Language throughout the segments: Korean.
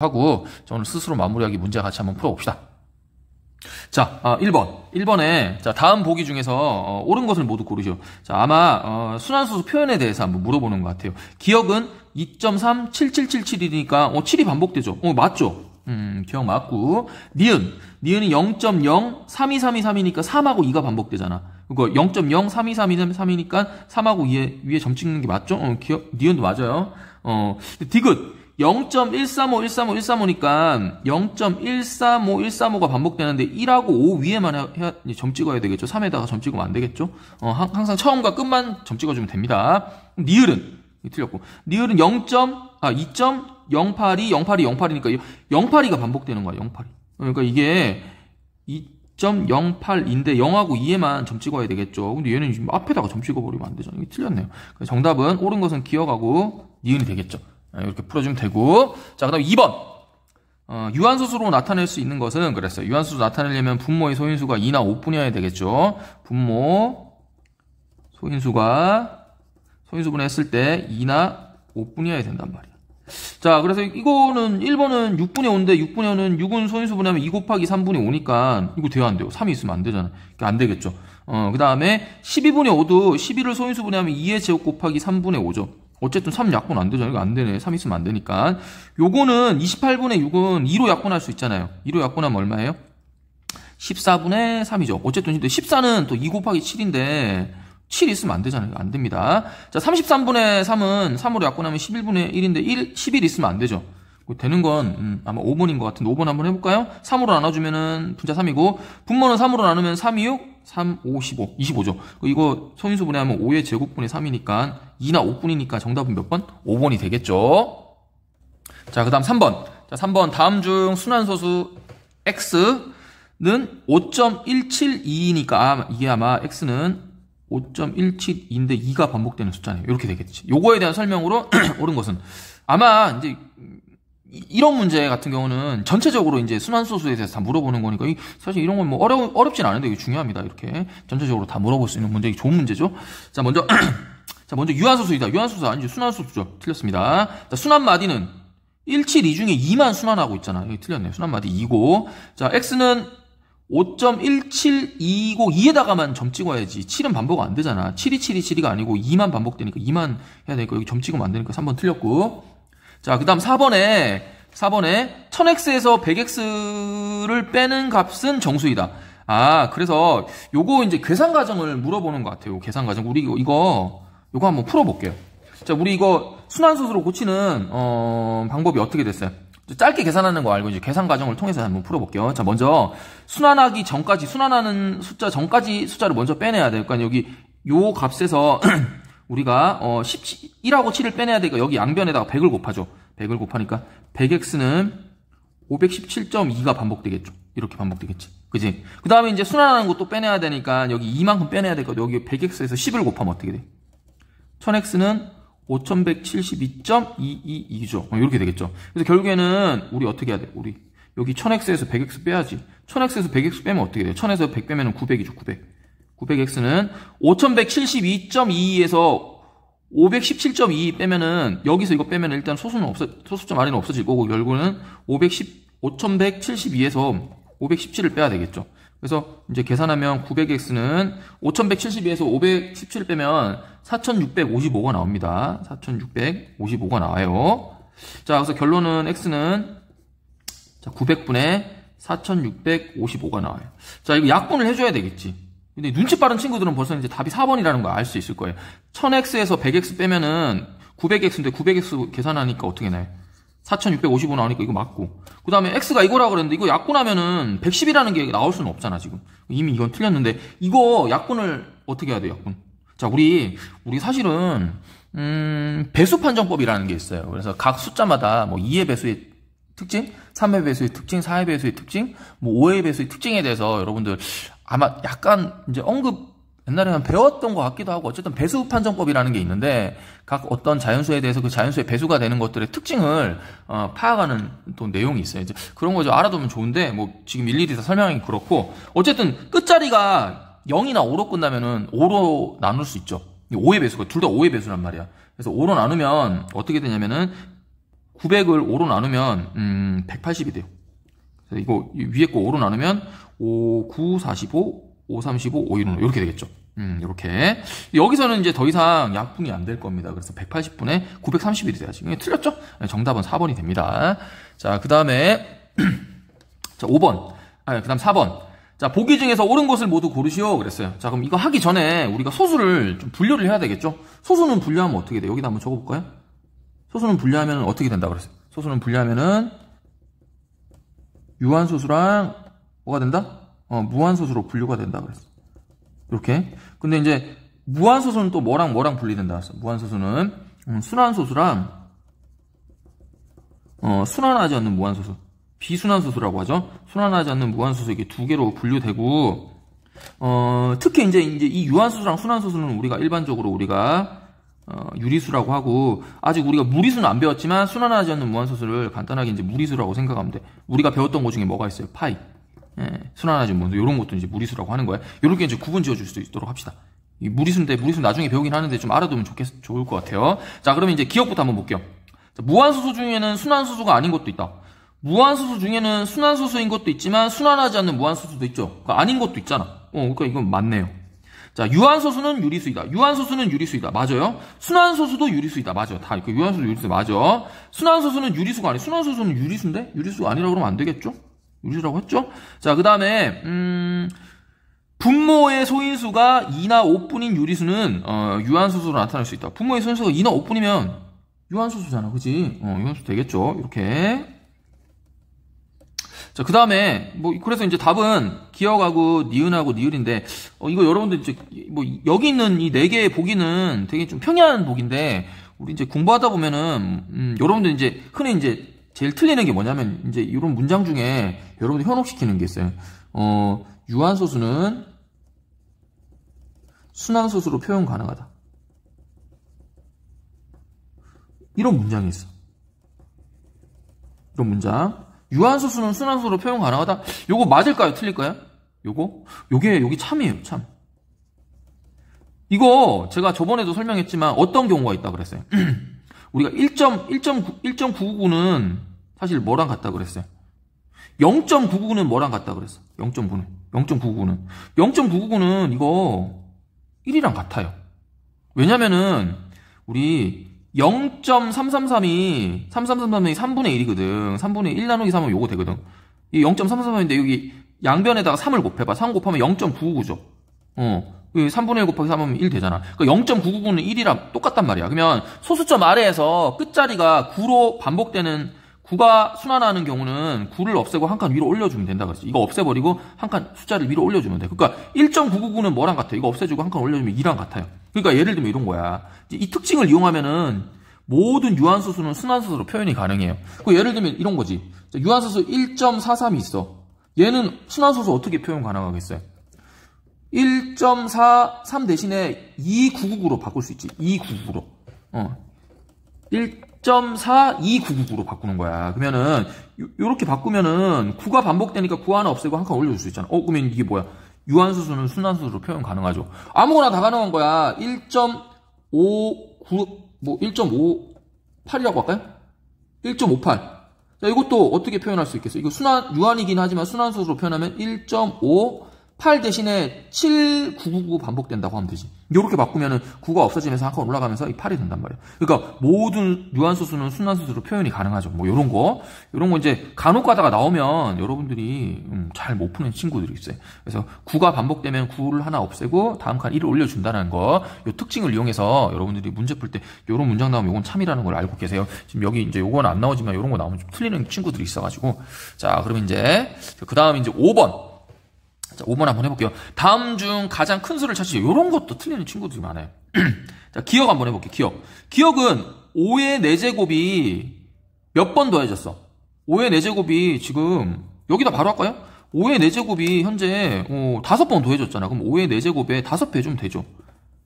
하고 저는 스스로 마무리하기 문제 같이 한번 풀어봅시다. 자, 아, 1번. 1번에, 자, 다음 보기 중에서, 어, 옳은 것을 모두 고르죠. 자, 아마, 어, 순환소수 표현에 대해서 한번 물어보는 것 같아요. 기억은 2.3, 7777이니까, 어, 7이 반복되죠. 어, 맞죠? 음, 기억 맞고. 니은. 니은이 0.0, 32323이니까 3하고 2가 반복되잖아. 그거 0.0, 32323이니까 3하고 2에, 위에 점 찍는 게 맞죠? 어, 기억, 니은도 맞아요. 어, 디귿. 0.135, 135, 135니까 0.135, 135가 반복되는데 1하고 5 위에만 해, 해, 점 찍어야 되겠죠. 3에다가 점 찍으면 안 되겠죠. 어, 항상 처음과 끝만 점 찍어주면 됩니다. 니을은 틀렸고 니을은 0. 아 2.082, 082, 082니까 082가 반복되는 거야. 082. 그러니까 이게 2.08인데 0하고 2에만 점 찍어야 되겠죠. 근데 얘는 지금 앞에다가 점 찍어버리면 안 되잖아요. 이게 틀렸네요. 정답은 옳은 것은 기억하고 니은이 되겠죠. 아, 이렇게 풀어주면 되고 자 그다음 2번 어, 유한수수로 나타낼 수 있는 것은 그랬어요. 유한수수 나타내려면 분모의 소인수가 2나 5뿐이어야 되겠죠. 분모 소인수가 소인수분해 했을 때 2나 5뿐이어야 된단 말이에요. 자, 그래서 이거는 1번은 6분의 5인데 6분의 5는 6은 소인수분해하면 2 곱하기 3분의 5니까 이거 돼요 안 돼요? 3이 있으면 안 되잖아요. 그러니까 안 되겠죠. 어, 그 다음에 12분의 5도 12를 소인수분해하면 2의 제곱 곱하기 3분의 5죠. 어쨌든 3 약분 안 되잖아요. 이거 안 되네. 3 있으면 안 되니까. 요거는 28분의 6은 2로 약분할 수 있잖아요. 2로 약분하면 얼마예요? 14분의 3이죠. 어쨌든 근데 14는 또2 곱하기 7인데 7 있으면 안 되잖아요. 안 됩니다. 자, 33분의 3은 3으로 약분하면 11분의 1인데 1, 11 있으면 안 되죠. 그 되는 건 음, 아마 5번인 것 같은데 5번 한번 해볼까요? 3으로 나눠주면은 분자 3이고 분모는 3으로 나누면 3, 이 6, 3, 5, 15. 25죠. 이거 소인수 분해하면 5의 제곱분의 3이니까 2나 5분이니까 정답은 몇 번? 5번이 되겠죠. 자, 그 다음 3번. 자, 3번. 다음 중 순환소수 x는 5.172이니까 아, 이게 아마 x는 5.172인데 2가 반복되는 숫자네요. 이렇게 되겠지. 요거에 대한 설명으로 옳은 것은 아마 이제 이런 문제 같은 경우는 전체적으로 이제 순환소수에 대해서 다 물어보는 거니까 사실 이런 건 뭐 어려 어렵진 않은데 이게 중요합니다. 이렇게 전체적으로 다 물어볼 수 있는 문제, 좋은 문제죠. 자 먼저 자 먼저 유한소수이다. 유한소수 아니지 순환소수죠. 틀렸습니다. 자 순환 마디는 1, 7, 2 중에 2만 순환하고 있잖아. 여기 틀렸네요. 순환 마디 2고 자 x는 5 1 7 2고 2에다가만 점 찍어야지 7은 반복 안 되잖아. 7이 7이 7이가 아니고 2만 반복되니까 2만 해야 되니까 여기 점 찍으면 안 되니까 3번 틀렸고 자, 그 다음 4번에, 4번에 1000x에서 100x를 빼는 값은 정수이다. 아, 그래서 요거 이제 계산 과정을 물어보는 것 같아요. 계산 과정. 우리 이거, 이거, 이거 한번 풀어볼게요. 자, 우리 이거 순환수수로 고치는, 어, 방법이 어떻게 됐어요? 짧게 계산하는 거 알고 이제 계산 과정을 통해서 한번 풀어볼게요. 자, 먼저 순환하기 전까지, 순환하는 숫자 전까지 숫자를 먼저 빼내야 돼요. 그러니까 여기 요 값에서 우리가 어 11하고 7을 빼내야 되니까 여기 양변에다가 100을 곱하죠. 100을 곱하니까 100x는 517.2가 반복되겠죠. 이렇게 반복되겠지. 그지? 그 다음에 이제 순환하는 것도 빼내야 되니까 여기 2만큼 빼내야 되 거죠. 여기 100x에서 10을 곱하면 어떻게 돼? 1000x는 5172.222죠. 어, 이렇게 되겠죠. 그래서 결국에는 우리 어떻게 해야 돼? 우리 여기 1000x에서 100x 빼야지. 1000x에서 100x 빼면 어떻게 돼요? 1000에서 100 빼면 900이죠. 900. 900x는 5172.22에서 517.22 빼면은 여기서 이거 빼면 일단 소수는 없어 소수점 아래는 없어질 거고 결국은 510 5172에서 517을 빼야 되겠죠. 그래서 이제 계산하면 900x는 5172에서 517 빼면 4655가 나옵니다. 4655가 나와요. 자, 그래서 결론은 x는 자, 900분의 4655가 나와요. 자, 이거 약분을 해줘야 되겠지. 근데 눈치 빠른 친구들은 벌써 이제 답이 4번이라는 걸 알 수 있을 거예요. 1000x에서 100x 빼면은 900x인데 900x 계산하니까 어떻게 나요? 4655 나오니까 이거 맞고. 그 다음에 x가 이거라고 그랬는데 이거 약분하면은 110이라는 게 나올 수는 없잖아, 지금. 이미 이건 틀렸는데 이거 약분을 어떻게 해야 돼요, 약분? 자, 우리, 우리 사실은, 음, 배수 판정법이라는 게 있어요. 그래서 각 숫자마다 뭐 2의 배수의 특징, 3의 배수의 특징, 4의 배수의 특징, 뭐 5의 배수의 특징에 대해서 여러분들 아마 약간 이제 언급 옛날에는 배웠던 것 같기도 하고 어쨌든 배수 판정법이라는 게 있는데 각 어떤 자연수에 대해서 그 자연수의 배수가 되는 것들의 특징을 어, 파악하는 또 내용이 있어요. 이제 그런 거죠 알아두면 좋은데 뭐 지금 일일이 다 설명하기 그렇고 어쨌든 끝자리가 0이나 5로 끝나면은 5로 나눌 수 있죠. 5의 배수가 둘 다 5의 배수란 말이야. 그래서 5로 나누면 어떻게 되냐면은 900을 5로 나누면 음 180이 돼요. 이거 위에 거 5로 나누면 5, 9, 45, 5, 35, 5, 1, 5 이렇게 되겠죠. 음, 이렇게. 여기서는 이제 더 이상 약분이 안 될 겁니다. 그래서 180분에 931이 돼야지. 틀렸죠? 네, 정답은 4번이 됩니다. 자, 그 다음에, 자, 5번. 아, 그 다음 4번. 자, 보기 중에서 옳은 것을 모두 고르시오. 그랬어요. 자, 그럼 이거 하기 전에 우리가 소수를 좀 분류를 해야 되겠죠? 소수는 분류하면 어떻게 돼? 여기다 한번 적어볼까요? 소수는 분류하면 어떻게 된다 그랬어요? 소수는 분류하면은 유한소수랑 뭐가 된다? 어, 무한소수로 분류가 된다 그랬어. 이렇게. 근데 이제 무한소수는 또 뭐랑 뭐랑 분리된다 그랬어. 무한소수는 음, 순환소수랑 어, 순환하지 않는 무한소수. 비순환소수라고 하죠. 순환하지 않는 무한소수 이게 두 개로 분류되고 어, 특히 이제 이제 이 유한소수랑 순환소수는 우리가 일반적으로 우리가 어, 유리수라고 하고 아직 우리가 무리수는 안 배웠지만 순환하지 않는 무한소수를 간단하게 이제 무리수라고 생각하면 돼. 우리가 배웠던 것 중에 뭐가 있어요? 파이. 예, 순환하지 않는 무한소 이런 것도 이제 무리수라고 하는 거야. 이렇게 이제 구분 지어줄 수 있도록 합시다. 이 무리수인데 무리수 나중에 배우긴 하는데 좀 알아두면 좋겠 좋을 것 같아요. 자, 그러면 이제 기억부터 한번 볼게요. 자, 무한소수 중에는 순환소수가 아닌 것도 있다. 무한소수 중에는 순환소수인 것도 있지만 순환하지 않는 무한소수도 있죠. 그러니까 아닌 것도 있잖아. 어, 그러니까 이건 맞네요. 자, 유한소수는 유리수이다. 유한소수는 유리수이다. 맞아요. 순환소수도 유리수이다. 맞아요. 다 이렇게 그 유한소수 유리수 맞아. 순환소수는 유리수가 아니. 순환소수는 유리수인데 유리수가 아니라고 그러면 안 되겠죠? 유리수라고 했죠? 자, 그다음에 음 분모의 소인수가 2나 5뿐인 유리수는 어, 유한소수로 나타날수 있다. 분모의 소인수가 2나 5뿐이면 유한소수잖아. 그지? 어, 유한소수 되겠죠. 이렇게. 자, 그 다음에, 뭐, 그래서 이제 답은 기억하고 니은하고 니을인데, 어, 이거 여러분들 이제, 뭐, 여기 있는 이 네 개의 보기는 되게 좀 평이한 보기인데, 우리 이제 공부하다 보면은, 음, 여러분들 이제, 흔히 이제, 제일 틀리는 게 뭐냐면, 이제 이런 문장 중에 여러분들 현혹시키는 게 있어요. 어, 유한소수는 순환소수로 표현 가능하다. 이런 문장이 있어. 이런 문장. 유한소수는 순환소로 표현 가능하다. 요거 맞을까요? 틀릴까요? 요거? 요게 여기 참이에요. 참. 이거 제가 저번에도 설명했지만 어떤 경우가 있다 그랬어요. 우리가 1 9 9 9는 사실 뭐랑 같다 그랬어요. 0.99는 뭐랑 같다 그랬어. 0.9는 0.99는 0.999는 이거 1이랑 같아요. 왜냐면은 우리 0 3 3 3이 3333이 3분의 1이거든. 3분의 1 나누기 3은 요거 되거든. 이 0.333인데 여기 양변에다가 3을 곱해봐. 3 곱하면 0.999죠. 어. 3분의 1 곱하기 3하면 1 되잖아. 그러니까 0.999는 1이랑 똑같단 말이야. 그러면 소수점 아래에서 끝자리가 9로 반복되는 구가 순환하는 경우는 구를 없애고 한 칸 위로 올려주면 된다 그랬어. 이거 없애버리고 한 칸 숫자를 위로 올려주면 돼. 그러니까 1.999는 뭐랑 같아? 이거 없애주고 한 칸 올려주면 2랑 같아요. 그러니까 예를 들면 이런 거야. 이 특징을 이용하면은 모든 유한소수는순환소수로 표현이 가능해요. 그 예를 들면 이런 거지. 유한소수 1.43이 있어. 얘는 순환소수 어떻게 표현 가능하겠어요? 1.43 대신에 2999로 바꿀 수 있지. 299로. 어. 0.4299로 바꾸는 거야. 그러면은 요렇게 바꾸면은 9가 반복되니까 9 하나 없애고 한 칸 올려줄 수 있잖아. 어 그러면 이게 뭐야? 유한수수는 순환수수로 표현 가능하죠. 아무거나 다 가능한 거야. 1.59 뭐 1.58이라고 할까요? 1.58. 자, 이것도 어떻게 표현할 수 있겠어요? 이거 순환 유한이긴 하지만 순환수수로 표현하면 1.5 8 대신에 7, 9, 9, 9 반복된다고 하면 되지. 이렇게 바꾸면은 9가 없어지면서 한 칸 올라가면서 이 8이 된단 말이에요. 그러니까 모든 유한소수는 순환소수로 표현이 가능하죠. 뭐 이런 거. 이런 거 이제 간혹 가다가 나오면 여러분들이 음, 잘 못 푸는 친구들이 있어요. 그래서 9가 반복되면 9를 하나 없애고 다음 칸 1을 올려준다는 거. 이 특징을 이용해서 여러분들이 문제 풀 때 이런 문장 나오면 이건 참이라는 걸 알고 계세요. 지금 여기 이제 이건안 나오지만 이런 거 나오면 좀 틀리는 친구들이 있어가지고. 자, 그럼 이제 그 다음 이제 5번. 자, 5번 한번 해볼게요. 다음 중 가장 큰 수를 찾으세요. 이런 것도 틀리는 친구들이 많아요. 자, 기억 한번 해볼게요. 기억. 기억은 5의 4제곱이 몇 번 더해졌어? 5의 4제곱이 지금 여기다 바로 할까요? 5의 4제곱이 현재 어, 5번 더해졌잖아. 그럼 5의 4제곱에 5배 좀 되죠.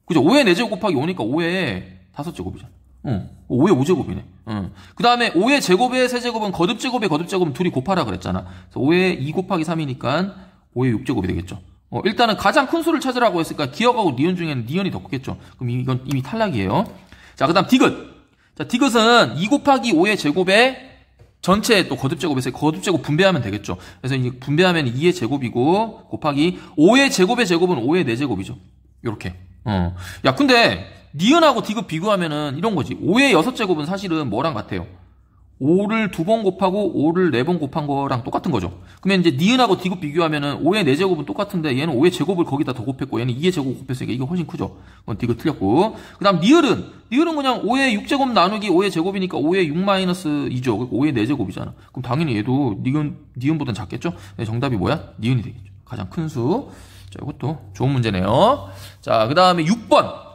그죠? 5의 4제곱 곱하기 5니까 5의 5제곱이잖아. 응. 어, 5의 5제곱이네. 응. 어. 그 다음에 5의 제곱에3제곱은거듭제곱에 거듭제곱은 둘이 곱하라 그랬잖아. 그래서 5의 2 곱하기 3이니까 5의 6제곱이 되겠죠. 어, 일단은 가장 큰 수를 찾으라고 했으니까 기억하고 니은 중에는 니은이 더 크겠죠. 그럼 이건 이미 탈락이에요. 자, 그 다음 디귿. 자, 디귿은 2 곱하기 5의 제곱에 전체 또 거듭제곱에서 거듭제곱 분배하면 되겠죠. 그래서 이 분배하면 2의 제곱이고 곱하기 5의 제곱의 제곱은 5의 4제곱이죠. 요렇게 어. 야, 근데 니은하고 디귿 비교하면은 이런 거지. 5의 6제곱은 사실은 뭐랑 같아요? 5를 두 번 곱하고 5를 네 번 곱한 거랑 똑같은 거죠. 그러면 이제 니은하고 디귿 비교하면은 5의 4제곱은 똑같은데 얘는 5의 제곱을 거기다 더 곱했고 얘는 2의 제곱 곱했으니까 이게 훨씬 크죠. 그건 디귿 틀렸고. 그 다음 니은은, 니은은 그냥 5의 6제곱 나누기 5의 제곱이니까 5의 6 마이너스 2죠. 5의 그러니까 4제곱이잖아. 그럼 당연히 얘도 니은, 니은보단 작겠죠? 네, 정답이 뭐야? 니은이 되겠죠. 가장 큰 수. 자, 이것도 좋은 문제네요. 자, 그 다음에 6번.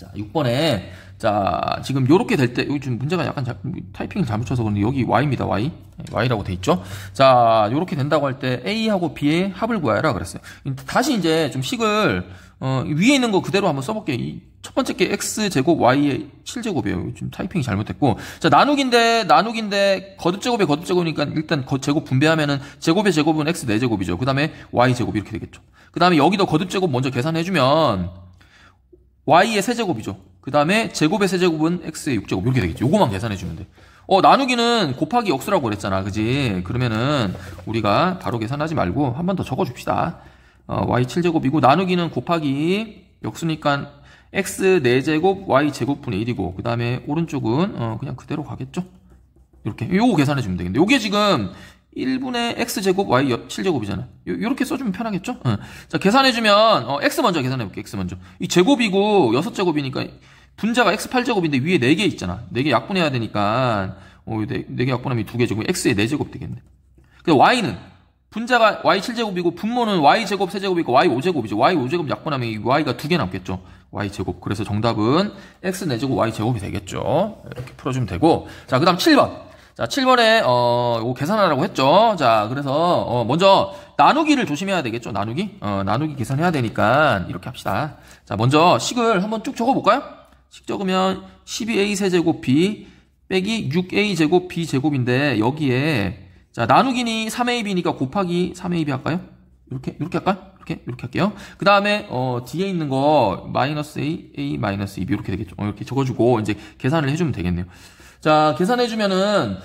자, 6번에 자, 지금 요렇게 될 때 여기 좀 문제가 약간 자, 뭐 타이핑을 잘못 쳐서 그런데 여기 y입니다. y. 네, y라고 돼 있죠. 자, 요렇게 된다고 할 때 a하고 b의 합을 구하라 그랬어요. 다시 이제 좀 식을 어, 위에 있는 거 그대로 한번 써볼게요. 첫 번째 게 x제곱 y의 7제곱이에요. 지 타이핑이 잘못됐고. 자, 나누기인데, 나누기인데, 거듭제곱에 거듭제곱이니까 일단 거, 제곱 분배하면은 제곱의 제곱은 x 4제곱이죠. 그 다음에 y제곱 이렇게 되겠죠. 그 다음에 여기도 거듭제곱 먼저 계산해주면 y의 세제곱이죠. 그 다음에 제곱의 세제곱은 x의 6제곱 이렇게 되겠죠. 요거만 계산해 주면 돼. 어 나누기는 곱하기 역수라고 그랬잖아. 그지? 그러면은 우리가 바로 계산하지 말고 한 번 더 적어줍시다. 어, y 7제곱이고 나누기는 곱하기 역수니까 x 4제곱 y 제곱분의 1이고 그 다음에 오른쪽은 어, 그냥 그대로 가겠죠. 이렇게 요거 계산해 주면 되겠는데 요게 지금 1분의 x제곱 y 7제곱이잖아. 요렇게 써주면 편하겠죠? 어. 자, 계산해주면, 어, x 먼저 계산해볼게, x 먼저. 이 제곱이고, 6제곱이니까, 분자가 x 8제곱인데 위에 4개 있잖아. 4개 약분해야 되니까, 어, 4, 4개 약분하면 2개제곱, x의 4제곱 되겠네. 근데 y는, 분자가 y 7제곱이고, 분모는 y 제곱 3제곱이고, y 5제곱이죠. y 5제곱 약분하면 y가 2개 남겠죠. y 제곱. 그래서 정답은 x 4제곱, y 제곱이 되겠죠. 이렇게 풀어주면 되고. 자, 그 다음 7번. 자, 7번에 어, 이 계산하라고 했죠. 자, 그래서 어, 먼저 나누기를 조심해야 되겠죠. 나누기? 어, 나누기 계산해야 되니까 이렇게 합시다. 자, 먼저 식을 한번 쭉 적어 볼까요? 식 적으면 12a 세제곱 b 빼기 6a 제곱 b 제곱인데 여기에 자, 나누기니 3ab니까 곱하기 3ab 할까요? 이렇게 이렇게 할까요? 이렇게 이렇게 할게요. 그 다음에 어, 뒤에 있는 거 마이너스 a a 마이너스 2 이렇게 되겠죠. 어, 이렇게 적어주고 이제 계산을 해주면 되겠네요. 자 계산해주면은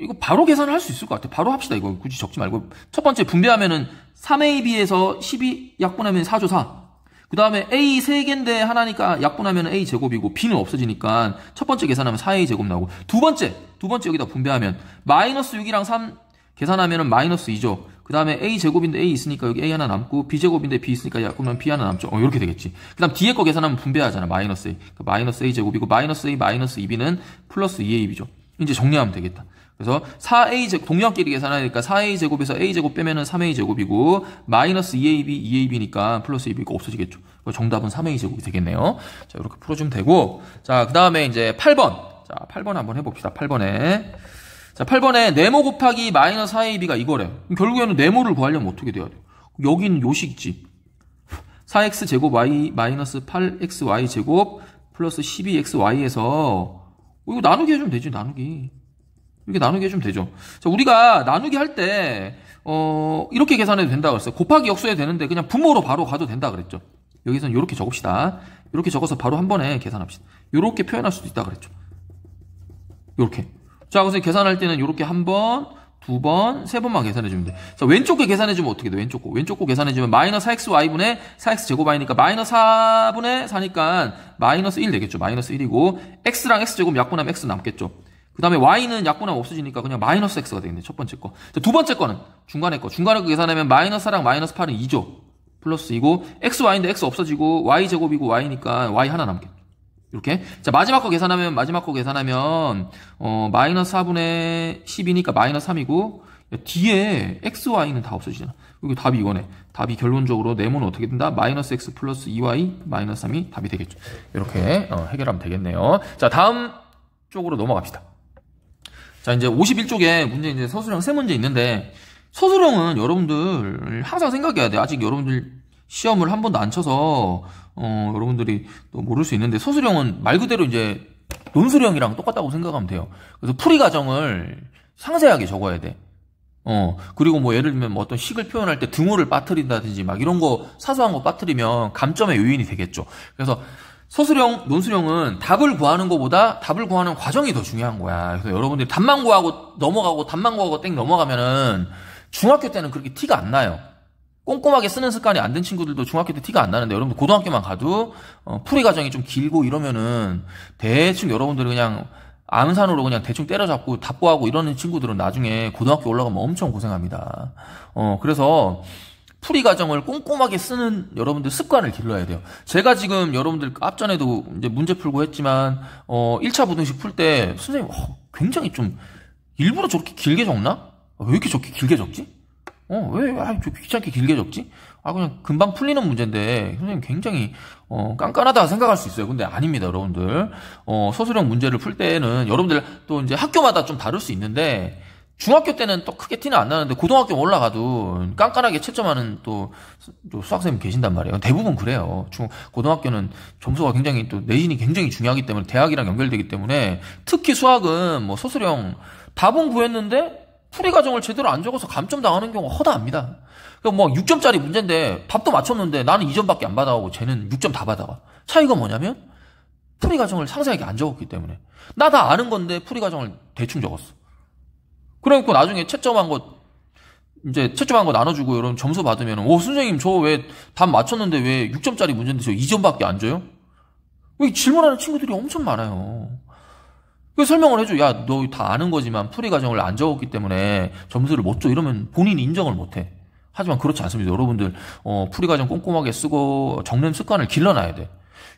이거 바로 계산을 할 수 있을 것 같아요. 바로 합시다. 이거 굳이 적지 말고 첫 번째 분배하면은 3ab에서 12 약분하면 4조 4. 그 다음에 A 3개인데 하나니까 약분하면 A 제곱이고 B는 없어지니까 첫 번째 계산하면 4A 제곱 나오고 두 번째, 두 번째 여기다 분배하면 마이너스 6이랑 3 계산하면 마이너스 2죠. 그 다음에 A제곱인데 A 있으니까 여기 A 하나 남고 B제곱인데 B 있으니까 야, 그러면 B 하나 남죠. 어, 이렇게 되겠지. 그 다음 뒤에 거 계산하면 분배하잖아. 마이너스 A. 그 마이너스 A제곱이고 마이너스 A 마이너스 2B는 플러스 2AB죠. 이제 정리하면 되겠다. 그래서 4a 제곱 동력끼리 계산하니까 4a 제곱에서 a 제곱 빼면은 3a 제곱이고 마이너스 2ab 2ab니까 플러스 2b가 없어지겠죠. 정답은 3a 제곱이 되겠네요. 자 이렇게 풀어주면 되고 자그 다음에 이제 8번 자 8번 한번 해봅시다. 8번에 자, 8번에 네모 곱하기 마이너스 4AB가 이거래요. 결국에는 네모를 구하려면 어떻게 돼야 돼요? 여기는 요식이지. 4x 제곱 y 마이너스 8xy 제곱 플러스 12xy에서 어, 이거 나누기 해주면 되지 나누기 이렇게 나누기 해주면 되죠 자 우리가 나누기 할 때 어, 이렇게 계산해도 된다고 그랬어요 곱하기 역수해도 되는데 그냥 부모로 바로 가도 된다 그랬죠 여기서는 이렇게 적읍시다 이렇게 적어서 바로 한 번에 계산합시다 이렇게 표현할 수도 있다 그랬죠 이렇게 자, 그래서 계산할 때는 이렇게 한 번, 두 번, 세 번만 계산해주면 돼. 자, 왼쪽 거 계산해주면 어떻게 돼? 왼쪽 거. 왼쪽 거 계산해주면 마이너스 4xy분의 4x 제곱이니까 마이너스 4분의 4니까 마이너스 1 되겠죠. 마이너스 1이고, x랑 x제곱 약분하면 x 남겠죠. 그 다음에 y는 약분하면 없어지니까 그냥 마이너스 x가 되겠네. 첫 번째 거. 자, 두 번째 거는 중간에 거. 중간에 거 계산하면 마이너스 4랑 마이너스 8은 2죠. 플러스 2고, xy인데 x 없어지고, y제곱이고 y니까 y 하나 남겠죠. 이렇게. 자, 마지막 거 계산하면, 마지막 거 계산하면, 어, 마이너스 4분의 10이니까 마이너스 3이고, 뒤에 x, y는 다 없어지잖아. 그리고 답이 이거네. 답이 결론적으로 네모는 어떻게 된다? 마이너스 x 플러스 2y 마이너스 3이 답이 되겠죠. 이렇게 어, 해결하면 되겠네요. 자, 다음 쪽으로 넘어갑시다. 자, 이제 51쪽에 문제 이제 서술형 세 문제 있는데, 서술형은 여러분들 항상 생각해야 돼. 아직 여러분들 시험을 한 번도 안 쳐서 어, 여러분들이 또 모를 수 있는데 서술형은 말 그대로 이제 논술형이랑 똑같다고 생각하면 돼요. 그래서 풀이 과정을 상세하게 적어야 돼. 어, 그리고 뭐 예를 들면 뭐 어떤 식을 표현할 때 등호를 빠뜨린다든지 막 이런 거 사소한 거 빠뜨리면 감점의 요인이 되겠죠. 그래서 서술형, 논술형은 답을 구하는 것보다 답을 구하는 과정이 더 중요한 거야. 그래서 여러분들이 답만 구하고 넘어가고 답만 구하고 땡 넘어가면은 중학교 때는 그렇게 티가 안 나요. 꼼꼼하게 쓰는 습관이 안 된 친구들도 중학교 때 티가 안 나는데 여러분들 고등학교만 가도 어, 풀이 과정이 좀 길고 이러면은 대충 여러분들이 그냥 암산으로 그냥 대충 때려잡고 답보하고 이러는 친구들은 나중에 고등학교 올라가면 엄청 고생합니다. 어 그래서 풀이 과정을 꼼꼼하게 쓰는 여러분들 습관을 길러야 돼요. 제가 지금 여러분들 앞전에도 이제 문제 풀고 했지만 어 1차 부등식 풀 때 선생님 어, 굉장히 좀 일부러 저렇게 길게 적나? 왜 이렇게 저렇게 길게 적지? 어, 왜, 왜, 아, 귀찮게 길게 적지? 아, 그냥 금방 풀리는 문제인데, 선생님 굉장히, 어, 깐깐하다 생각할 수 있어요. 근데 아닙니다, 여러분들. 어, 서술형 문제를 풀 때는, 여러분들 또 이제 학교마다 좀 다를 수 있는데, 중학교 때는 또 크게 티는 안 나는데, 고등학교 올라가도 깐깐하게 채점하는 또, 또 수학생님 계신단 말이에요. 대부분 그래요. 중, 고등학교는 점수가 굉장히 또, 내신이 굉장히 중요하기 때문에, 대학이랑 연결되기 때문에, 특히 수학은 뭐 서술형, 답은 구했는데, 풀이 과정을 제대로 안 적어서 감점 당하는 경우가 허다합니다. 그러니까 뭐 6점짜리 문제인데 밥도 맞췄는데 나는 2점밖에 안 받아오고 쟤는 6점 다 받아가. 차이가 뭐냐면 풀이 과정을 상세하게 안 적었기 때문에 나 다 아는 건데 풀이 과정을 대충 적었어. 그러니까 나중에 채점한 거 이제 채점한 거 나눠주고 이런 점수 받으면 오 선생님 저 왜 답 맞췄는데 왜 6점짜리 문제인데 저 2점밖에 안 줘요? 왜 질문하는 친구들이 엄청 많아요. 그 설명을 해줘. 야, 너 다 아는 거지만 풀이 과정을 안 적었기 때문에 점수를 못 줘. 이러면 본인이 인정을 못 해. 하지만 그렇지 않습니다. 여러분들 어, 풀이 과정 꼼꼼하게 쓰고 적는 습관을 길러놔야 돼.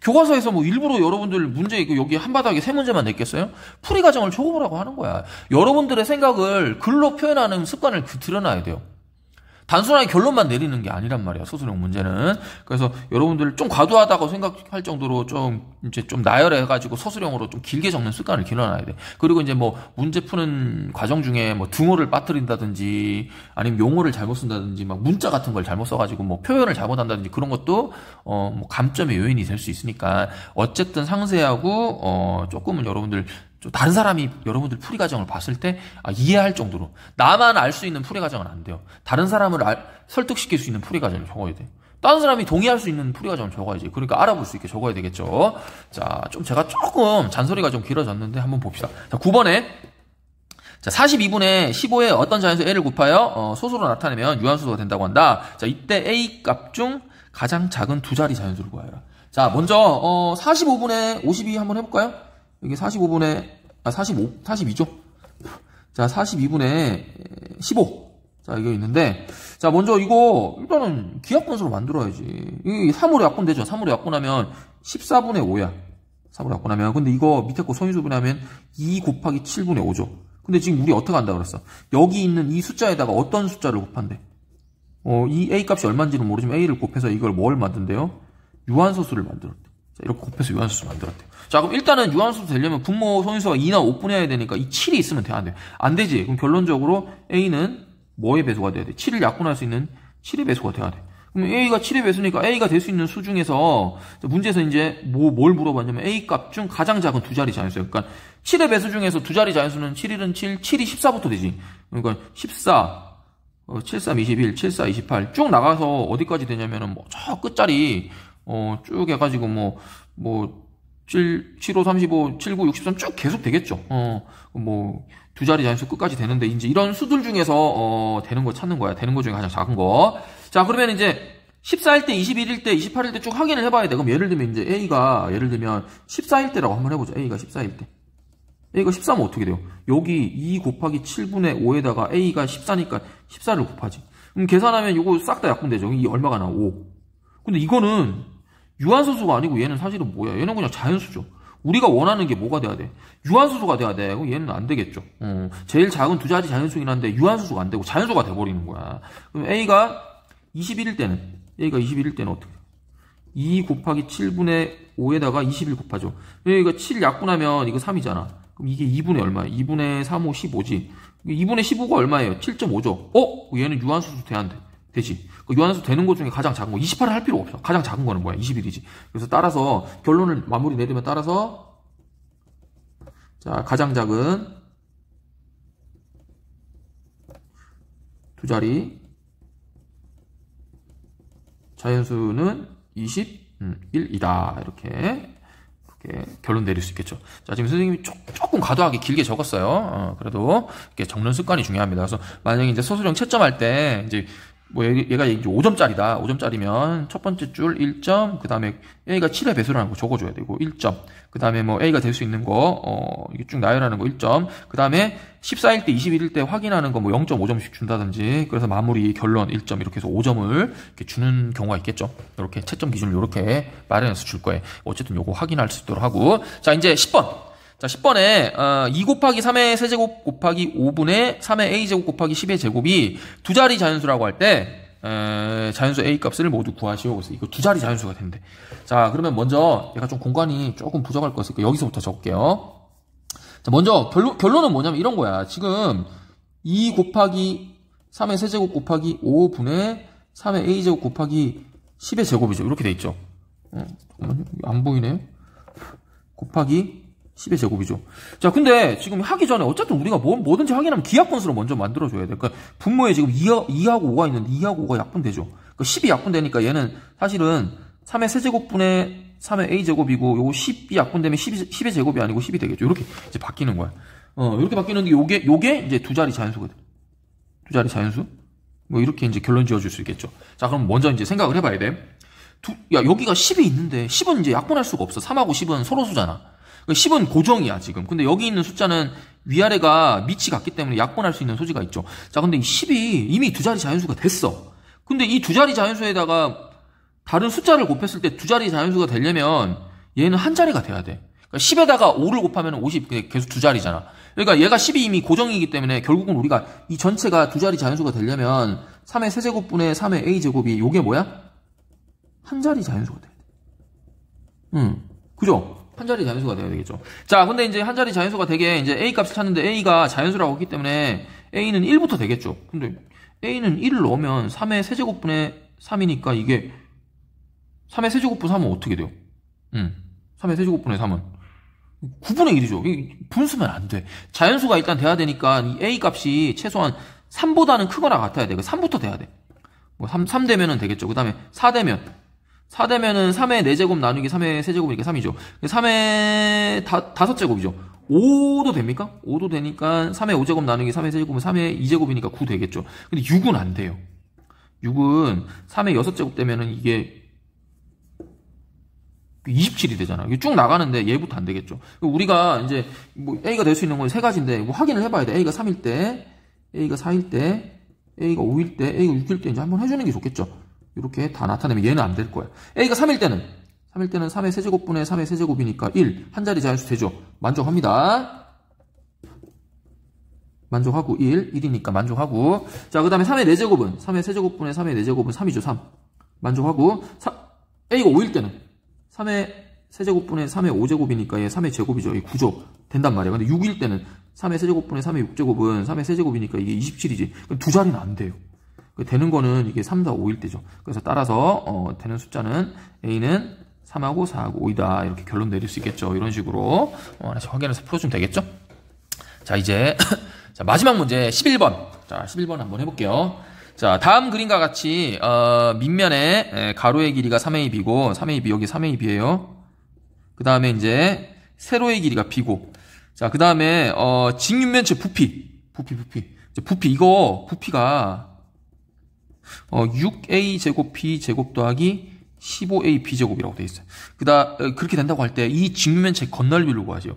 교과서에서 뭐 일부러 여러분들 문제 있고 여기 한 바닥에 세 문제만 냈겠어요? 풀이 과정을 적어보라고 하는 거야. 여러분들의 생각을 글로 표현하는 습관을 그- 드러여놔야 돼요. 단순하게 결론만 내리는 게 아니란 말이야 소수령 문제는 그래서 여러분들 좀 과도하다고 생각할 정도로 좀 이제 좀 나열해 가지고 소수령으로 좀 길게 적는 습관을 길러놔야 돼 그리고 이제 뭐 문제 푸는 과정 중에 뭐 등호를 빠뜨린다든지 아니면 용어를 잘못 쓴다든지 막 문자 같은 걸 잘못 써가지고 뭐 표현을 잘못한다든지 그런 것도 어뭐 감점의 요인이 될 수 있으니까 어쨌든 상세하고 어 조금은 여러분들 다른 사람이 여러분들 풀이 과정을 봤을 때 아, 이해할 정도로 나만 알 수 있는 풀이 과정은 안 돼요. 다른 사람을 알, 설득시킬 수 있는 풀이 과정을 적어야 돼요. 다른 사람이 동의할 수 있는 풀이 과정을 적어야지. 그러니까 알아볼 수 있게 적어야 되겠죠. 자, 좀 제가 조금 잔소리가 좀 길어졌는데 한번 봅시다. 자, 9번에 자, 42분에 15에 어떤 자연수 a를 곱하여 어, 소수로 나타내면 유한수소가 된다고 한다. 자, 이때 a 값 중 가장 작은 두 자리 자연수를 구하여라. 자, 먼저 어, 45분에 52 한번 해볼까요? 이게 45분에 아 45, 42죠. 자, 42분에 15. 자, 이게 있는데 자, 먼저 이거 일단은 기약권수로 만들어야지. 이 3으로 약분되죠. 3으로 약분하면 14분의 5야. 3으로 약분하면 근데 이거 밑에 거소유수분하면2 곱하기 7분의 5죠. 근데 지금 우리 어떻게 한다 그랬어? 여기 있는 이 숫자에다가 어떤 숫자를 곱한대? 어, 이 A 값이 얼마인지는 모르지만 A를 곱해서 이걸 뭘 만든대요? 유한소수를 만들었대. 이렇게 곱해서 유한수수 만들었대요. 자, 그럼 일단은 유한수수 되려면 분모 손인수가 2나 5분해야 되니까 이 7이 있으면 돼, 안 돼? 안 되지. 그럼 결론적으로 A는 뭐의 배수가 돼야 돼? 7을 약분할 수 있는 7의 배수가 돼야 돼. 그럼 A가 7의 배수니까 A가 될 수 있는 수 중에서 문제에서 이제 뭐, 뭘 물어봤냐면 A 값 중 가장 작은 두 자리 자연수예요. 그러니까 7의 배수 중에서 두 자리 자연수는 7, 1은 7, 7이 14부터 되지. 그러니까 14, 73, 21, 74, 28 쭉 나가서 어디까지 되냐면은 뭐 저 끝자리 어, 쭉 해가지고 뭐, 뭐, 7, 75, 35, 79, 63 쭉 계속 되겠죠. 어, 뭐, 두 자리 자연수 끝까지 되는데, 이제 이런 수들 중에서, 어, 되는 거 찾는 거야. 되는 거 중에 가장 작은 거. 자, 그러면 이제 14일 때, 21일 때, 28일 때 쭉 확인을 해봐야 돼. 그럼 예를 들면 이제 A가, 예를 들면 14일 때라고 한번 해보죠. A가 14일 때. A가 13은 어떻게 돼요? 여기 2 곱하기 7분의 5에다가 A가 14니까 14를 곱하지. 그럼 계산하면 이거 싹 다 약분되죠. 이 얼마가 나와? 5. 근데 이거는 유한소수가 아니고 얘는 사실은 뭐야? 얘는 그냥 자연수죠. 우리가 원하는 게 뭐가 돼야 돼? 유한수소가 돼야 돼. 얘는 안 되겠죠. 어, 제일 작은 두 자지 자연수긴 한데 유한수소가 안 되고 자연수가 돼버리는 거야. 그럼 A가 21일 때는 A가 21일 때는 어떻게? 2 곱하기 7분의 5에다가 21 곱하죠. 그러니7 약분하면 이거 3이잖아. 그럼 이게 2분의 얼마야? 2분의 3, 5, 15지. 2분의 15가 얼마예요? 7.5죠. 어? 얘는 유한수수 돼야 돼. 되지. 그요한서 되는 것 중에 가장 작은 거 28을 할 필요 없어. 가장 작은 거는 뭐야? 21이지. 그래서 따라서 결론을 마무리 내리면 따라서 자 가장 작은 두 자리 자연수는 21이다 이렇게 이렇게 결론 내릴 수 있겠죠. 자 지금 선생님이 조, 금 과도하게 길게 적었어요. 어, 그래도 이렇게 적는 습관이 중요합니다. 그래서 만약에 이제 서술형 채점할 때 이제 뭐 얘가 5점짜리다. 5점짜리면 첫 번째 줄 1점, 그 다음에 A가 7의 배수라는 거 적어줘야 되고 1점. 그 다음에 뭐 A가 될 수 있는 거, 어, 이게 쭉 나열하는 거 1점. 그 다음에 14일 때, 21일 때 확인하는 거뭐 0.5점씩 준다든지 그래서 마무리 결론 1점 이렇게 해서 5점을 이렇게 주는 경우가 있겠죠. 이렇게 채점 기준을 이렇게 마련해서 줄 거예요. 어쨌든 요거 확인할 수 있도록 하고. 자, 이제 10번. 자, 10번에 2 어, 곱하기 3의 세제곱 곱하기 5분의 3의 a제곱 곱하기 10의 제곱이 두 자리 자연수라고 할 때 자연수 a 값을 모두 구하시오. 그래서 이거 두 자리 자연수가 된대. 자, 그러면 먼저 얘가 좀 공간이 조금 부족할 것 같으니까 그 여기서부터 적을게요. 자, 먼저 결론, 결론은 뭐냐면 이런 거야. 지금 2 곱하기 3의 세제곱 곱하기 5분의 3의 a제곱 곱하기 10의 제곱이죠. 이렇게 돼 있죠. 어, 잠깐만요. 안 보이네요. 곱하기 10의 제곱이죠. 자, 근데 지금 하기 전에 어쨌든 우리가 뭐, 뭐든지 확인하면 기하권수를 먼저 만들어줘야 돼. 그러니까 분모에 지금 2, 2하고 5가 있는데 2하고 5가 약분되죠. 그러니까 10이 약분되니까 얘는 사실은 3의 세제곱분의 3의 a제곱이고 요 10이 약분되면 10, 10의 제곱이 아니고 10이 되겠죠. 이렇게 이제 바뀌는 거야. 어, 이렇게 바뀌는데 요게, 요게 이제 두 자리 자연수거든. 두 자리 자연수? 뭐 이렇게 이제 결론 지어줄 수 있겠죠. 자, 그럼 먼저 이제 생각을 해봐야 돼. 두, 야, 여기가 10이 있는데 10은 이제 약분할 수가 없어. 3하고 10은 서로 수잖아. 10은 그 고정이야, 지금. 근데 여기 있는 숫자는 위아래가 밑이 같기 때문에 약분할 수 있는 소지가 있죠. 자, 근데 이 10이 이미 두 자리 자연수가 됐어. 근데 이 두 자리 자연수에다가 다른 숫자를 곱했을 때 두 자리 자연수가 되려면 얘는 한 자리가 돼야 돼. 그러니까 10에다가 5를 곱하면 50, 계속 두 자리잖아. 그러니까 얘가 10이 이미 고정이기 때문에 결국은 우리가 이 전체가 두 자리 자연수가 되려면 3의 세제곱분의 3의 a제곱이 요게 뭐야? 한 자리 자연수가 돼야 돼. 응. 그죠? 한 자리 자연수가 되어야 되겠죠. 자, 근데 이제 한 자리 자연수가 되게 이제 a 값을 찾는데 a가 자연수라고 했기 때문에 a는 1부터 되겠죠. 근데 a는 1을 넣으면 3의 세제곱분의 3이니까 이게 3의 세제곱분 3은 어떻게 돼요? 음. 3의 세제곱분의 3은 9분의 1이죠. 분수면 안 돼. 자연수가 일단 돼야 되니까 이 a 값이 최소한 3보다는 크거나 같아야 돼. 3부터 그 돼야 돼. 뭐 3, 3 되면은 되겠죠. 그 다음에 4 되면 4 되면은 3의 4제곱 나누기 3의 3제곱이니까 3이죠. 3의 다, 5제곱이죠. 5도 됩니까? 5도 되니까 3의 5제곱 나누기 3의 3제곱은 3의 2제곱이니까 9 되겠죠. 근데 6은 안 돼요. 6은 3의 6제곱 되면은 이게 27이 되잖아. 이게 쭉 나가는데 얘부터 안 되겠죠. 우리가 이제 뭐 A가 될 수 있는 건 세 가지인데 뭐 확인을 해봐야 돼. A가 3일 때, A가 4일 때, A가 5일 때, A가 6일 때 이제 한번 해주는 게 좋겠죠. 이렇게 다 나타내면 얘는 안 될 거야. A가 3일 때는 3일 때는 3의 세제곱분의 3의 세제곱이니까 1. 한 자리 자연수 되죠. 만족합니다. 만족하고 1. 1이니까 만족하고 자, 그 다음에 3의 4제곱은 3의 세제곱분의 3의 4제곱은 3이죠. 3. 만족하고 3, A가 5일 때는 3의 세제곱분의 3의 5제곱이니까 얘 3의 제곱이죠. 이 9조 된단 말이에요. 근데 6일 때는 3의 세제곱분의 3의 6제곱은 3의 세제곱이니까 이게 27이지. 그럼 두 자리는 안 돼요. 그 되는 거는 이게 3, 4, 5일 때죠. 그래서 따라서 어, 되는 숫자는 A는 3하고 4하고 5이다. 이렇게 결론 내릴 수 있겠죠. 이런 식으로 어, 하나씩 확인해서 풀어주면 되겠죠. 자, 이제 자, 마지막 문제 11번. 자, 11번 한번 해볼게요. 자, 다음 그림과 같이 어, 밑면에 에, 가로의 길이가 3a, b고 3a, b 여기 3a, b예요. 그 다음에 이제 세로의 길이가 b고 자, 그 다음에 어, 직육면체 부피, 부피, 부피. 부피 이거 부피가 어, 6a 제곱 b 제곱 더하기 15a b 제곱이라고 되어 있어요. 그다 어, 그렇게 된다고 할 때 이직면체건널비라고하죠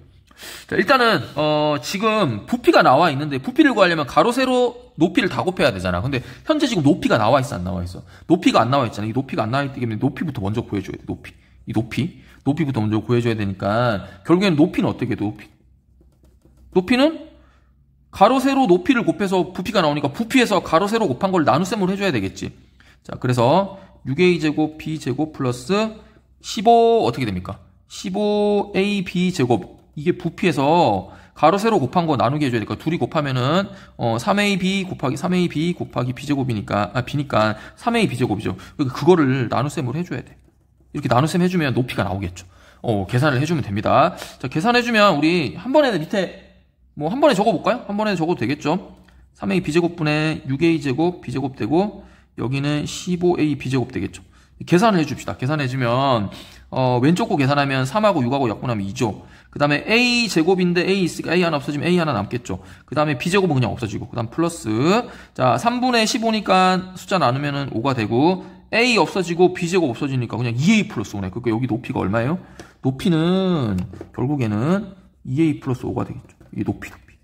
자, 일단은 어, 지금 부피가 나와 있는데 부피를 구하려면 가로 세로 높이를 다 곱해야 되잖아. 근데 현재 지금 높이가 나와 있어 안 나와 있어? 높이가 안 나와 있잖아. 이 높이가 안 나와 있기 때문에 높이부터 먼저 구해줘야 돼. 높이 이 높이 높이부터 먼저 구해줘야 되니까 결국엔 높이는 어떻게 해? 높이 높이는 가로 세로 높이를 곱해서 부피가 나오니까 부피에서 가로 세로 곱한 걸 나눗셈으로 해줘야 되겠지. 자 그래서 6a 제곱 b 제곱 플러스 15 어떻게 됩니까? 15ab 제곱 이게 부피에서 가로 세로 곱한 거 나누게 해줘야 되니까 둘이 곱하면은 어 3ab 곱하기 3ab 곱하기 b 제곱이니까 아 b니까 3ab 제곱이죠. 그러니까 그거를 나눗셈으로 해줘야 돼. 이렇게 나눗셈 해주면 높이가 나오겠죠. 어, 계산을 해주면 됩니다. 자, 계산해주면 우리 한 번에 밑에 뭐한 번에 적어볼까요? 한 번에 적어도 되겠죠. 3a b 제곱분에 6a 제곱 b제곱 되고 여기는 15a b제곱 되겠죠. 계산을 해줍시다. 계산해주면 어, 왼쪽 거 계산하면 3하고 6하고 약분하면 2죠. 그 다음에 a 제곱인데 a 있으니까 a 하나 없어지면 a 하나 남겠죠. 그 다음에 b 제곱은 그냥 없어지고 그 다음 플러스 자 3분의 15니까 숫자 나누면 5가 되고 a 없어지고 b 제곱 없어지니까 그냥 2a 플러스 5네. 그니까 여기 높이가 얼마예요? 높이는 결국에는 2a 플러스 5가 되겠죠. 이 높이 높이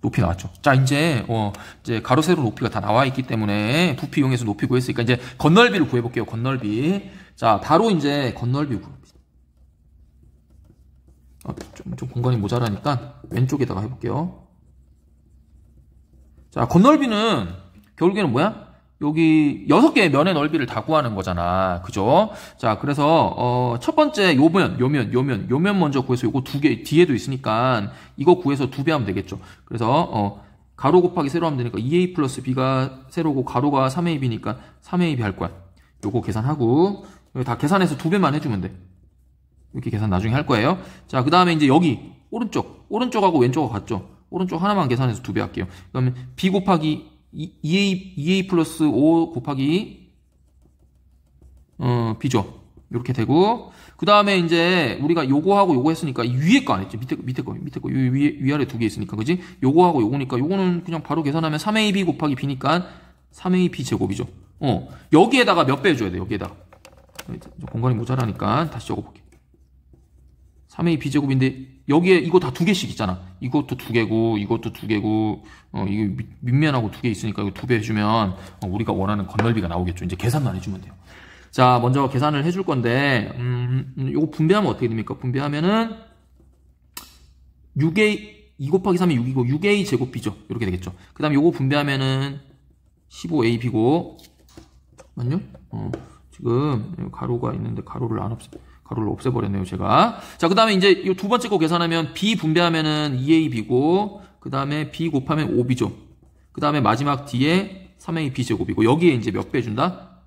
높이 나왔죠. 자 이제 어 이제 가로 세로 높이가 다 나와 있기 때문에 부피 이용해서 높이 구했으니까 이제 건널비를 구해볼게요. 건널비 자 바로 이제 건널비 구합니다. 아, 좀, 좀 공간이 모자라니까 왼쪽에다가 해볼게요. 자 건널비는 결국에는 뭐야? 여기 여섯 개의 면의 넓이를 다 구하는 거잖아. 그죠? 자, 그래서 어, 첫 번째 요면, 요면, 요면, 요면 먼저 구해서 요거 두 개 뒤에도 있으니까 이거 구해서 두 배 하면 되겠죠. 그래서 어, 가로 곱하기 세로 하면 되니까 2a 플러스 b가 세로고 가로가 3ab니까 3ab 할 거야. 요거 계산하고 다 계산해서 두 배만 해주면 돼. 이렇게 계산 나중에 할 거예요. 자, 그 다음에 이제 여기 오른쪽, 오른쪽하고 왼쪽하고 같죠. 오른쪽 하나만 계산해서 두 배 할게요. 그러면 b 곱하기 2a, 2a 플러스 5 곱하기 어, b죠. 이렇게 되고 그 다음에 이제 우리가 요거하고 요거 했으니까 위에 거아니죠 밑에 밑에 거 밑에 거 위, 위아래 두 개 있으니까 그지 요거하고 요거니까 요거는 그냥 바로 계산하면 3ab 곱하기 b니까 3ab 제곱이죠 어 여기에다가 몇 배줘야돼 여기에다가 어, 공간이 모자라니까 다시 적어볼게 3a 비제곱인데 여기에 이거 다 두 개씩 있잖아. 이것도 두 개고 이것도 두 개고 어, 이게 밑면하고 두 개 있으니까 이거 두 배 해주면 어, 우리가 원하는 건널비가 나오겠죠. 이제 계산만 해주면 돼요. 자 먼저 계산을 해줄 건데 음, 이거 분배하면 어떻게 됩니까? 분배하면은 6a 2 곱하기 3이 6이고 6a 제곱 b죠. 이렇게 되겠죠. 그 다음에 이거 분배하면은 15a b고 잠깐만요. 어, 지금 가로가 있는데 가로를 안 없애. 가로를 없애버렸네요, 제가. 자, 그 다음에 이제 이 두 번째 거 계산하면 B 분배하면은 2AB고, e 그 다음에 B 곱하면 5B죠. 그 다음에 마지막 뒤에 3AB제곱이고, 여기에 이제 몇 배 준다?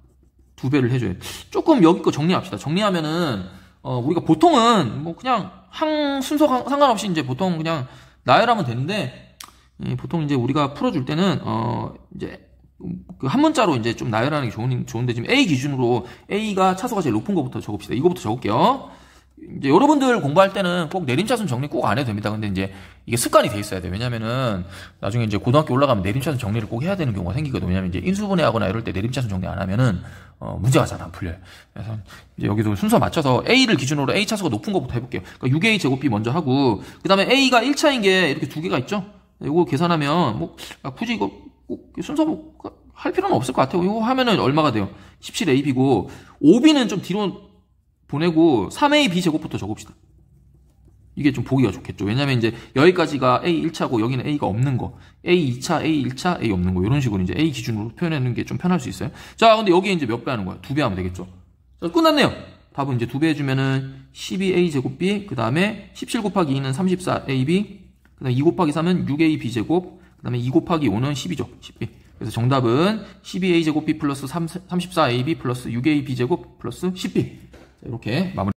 두 배를 해줘요. 조금 여기 거 정리합시다. 정리하면은, 어, 우리가 보통은 뭐 그냥 항, 순서 상관없이 이제 보통 그냥 나열하면 되는데, 예, 보통 이제 우리가 풀어줄 때는, 어, 이제 그한 문자로 이제 좀 나열하는 게 좋은, 좋은데 지금 A 기준으로 A가 차수가 제일 높은 것부터 적읍시다. 이거부터 적을게요. 이제 여러분들 공부할 때는 꼭 내림차순 정리 꼭 안 해도 됩니다. 근데 이제 이게 습관이 돼 있어야 돼요. 왜냐면은 나중에 이제 고등학교 올라가면 내림차순 정리를 꼭 해야 되는 경우가 생기거든요. 왜냐면 이제 인수분해하거나 이럴 때 내림차순 정리 안 하면은 어, 문제가 잘안 풀려요. 그래서 이제 여기도 순서 맞춰서 A를 기준으로 A 차수가 높은 것부터 해볼게요. 그러니까 6A 제곱 B 먼저 하고 그 다음에 A가 1차인 게 이렇게 두 개가 있죠. 이거 계산하면 뭐 아, 굳이 이거 순서 로할 필요는 없을 것 같아요. 이거 하면은 얼마가 돼요? 17AB고 5B는 좀 뒤로 보내고 3AB 제곱부터 적읍시다. 이게 좀 보기가 좋겠죠. 왜냐면 이제 여기까지가 A 1차고 여기는 A가 없는 거. A 2차, A 1차, A 없는 거. 이런 식으로 이제 A 기준으로 표현하는 게 좀 편할 수 있어요. 자, 근데 여기 이제 몇 배 하는 거야? 두 배 하면 되겠죠. 자, 끝났네요. 답은 이제 두 배 해주면은 12A 제곱 B, 그 다음에 17 곱하기 2는 34AB, 그 다음에 2 곱하기 3은 6AB 제곱, 그 다음에 2 곱하기 5는 10이죠. 1 0 그래서 정답은 12a 제곱 b 플러스 34ab 플러스 6ab 제곱 플러스 10b. 이렇게 마무리.